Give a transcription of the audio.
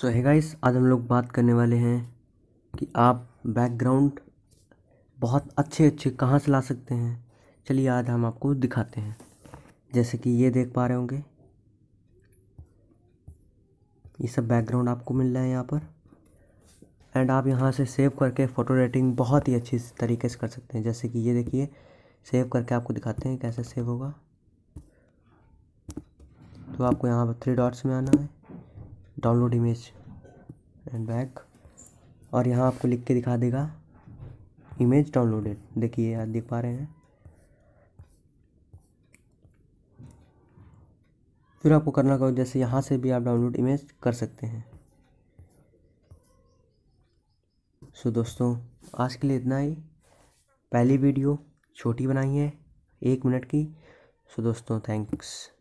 सो है गाइस आज हम लोग बात करने वाले हैं कि आप बैकग्राउंड बहुत अच्छे अच्छे कहाँ से ला सकते हैं चलिए आज हम आपको दिखाते हैं जैसे कि ये देख पा रहे होंगे ये सब बैकग्राउंड आपको मिल रहा है यहाँ पर एंड आप यहाँ से सेव करके फ़ोटो एडिटिंग बहुत ही अच्छी तरीके से कर सकते हैं जैसे कि ये देखिए सेव करके आपको दिखाते हैं कैसे सेव होगा तो आपको यहाँ पर थ्री डॉट्स में आना है डाउनलोड इमेज एंड बैक और यहाँ आपको लिख के दिखा देगा इमेज डाउनलोडेड देखिए आप देख पा रहे हैं फिर आपको करना करो जैसे यहाँ से भी आप डाउनलोड इमेज कर सकते हैं सो दोस्तों आज के लिए इतना ही पहली वीडियो छोटी बनाई है एक मिनट की सो दोस्तों थैंक्स